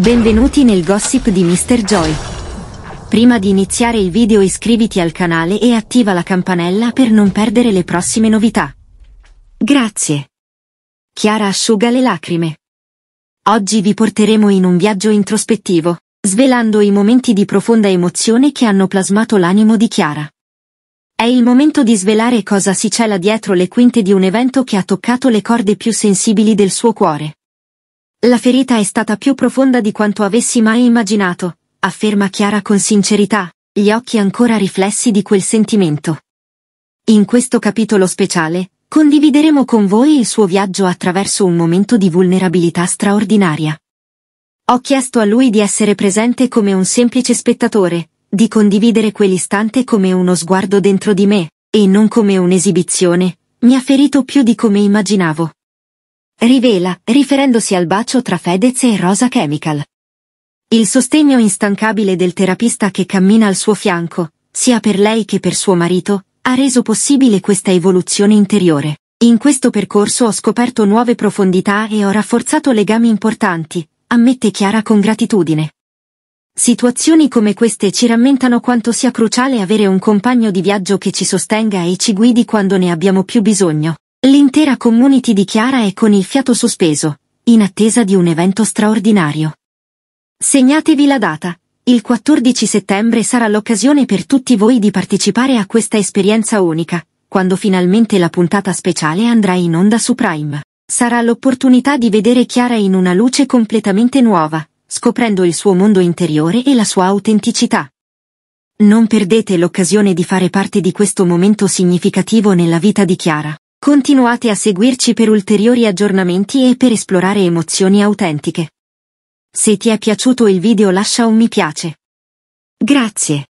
Benvenuti nel gossip di Mr. Joy. Prima di iniziare il video iscriviti al canale e attiva la campanella per non perdere le prossime novità. Grazie. Chiara asciuga le lacrime. Oggi vi porteremo in un viaggio introspettivo, svelando i momenti di profonda emozione che hanno plasmato l'animo di Chiara. È il momento di svelare cosa si cela dietro le quinte di un evento che ha toccato le corde più sensibili del suo cuore. La ferita è stata più profonda di quanto avessi mai immaginato, afferma Chiara con sincerità, gli occhi ancora riflessi di quel sentimento. In questo capitolo speciale, condivideremo con voi il suo viaggio attraverso un momento di vulnerabilità straordinaria. Ho chiesto a lui di essere presente come un semplice spettatore, di condividere quell'istante come uno sguardo dentro di me, e non come un'esibizione, mi ha ferito più di come immaginavo. Rivela, riferendosi al bacio tra Fedez e Rosa Chemical. Il sostegno instancabile del terapista che cammina al suo fianco, sia per lei che per suo marito, ha reso possibile questa evoluzione interiore. In questo percorso ho scoperto nuove profondità e ho rafforzato legami importanti, ammette Chiara con gratitudine. Situazioni come queste ci rammentano quanto sia cruciale avere un compagno di viaggio che ci sostenga e ci guidi quando ne abbiamo più bisogno. L'intera community di Chiara è con il fiato sospeso, in attesa di un evento straordinario. Segnatevi la data. Il 14 settembre sarà l'occasione per tutti voi di partecipare a questa esperienza unica, quando finalmente la puntata speciale andrà in onda su Prime. Sarà l'opportunità di vedere Chiara in una luce completamente nuova, scoprendo il suo mondo interiore e la sua autenticità. Non perdete l'occasione di fare parte di questo momento significativo nella vita di Chiara. Continuate a seguirci per ulteriori aggiornamenti e per esplorare emozioni autentiche. Se ti è piaciuto il video lascia un mi piace. Grazie.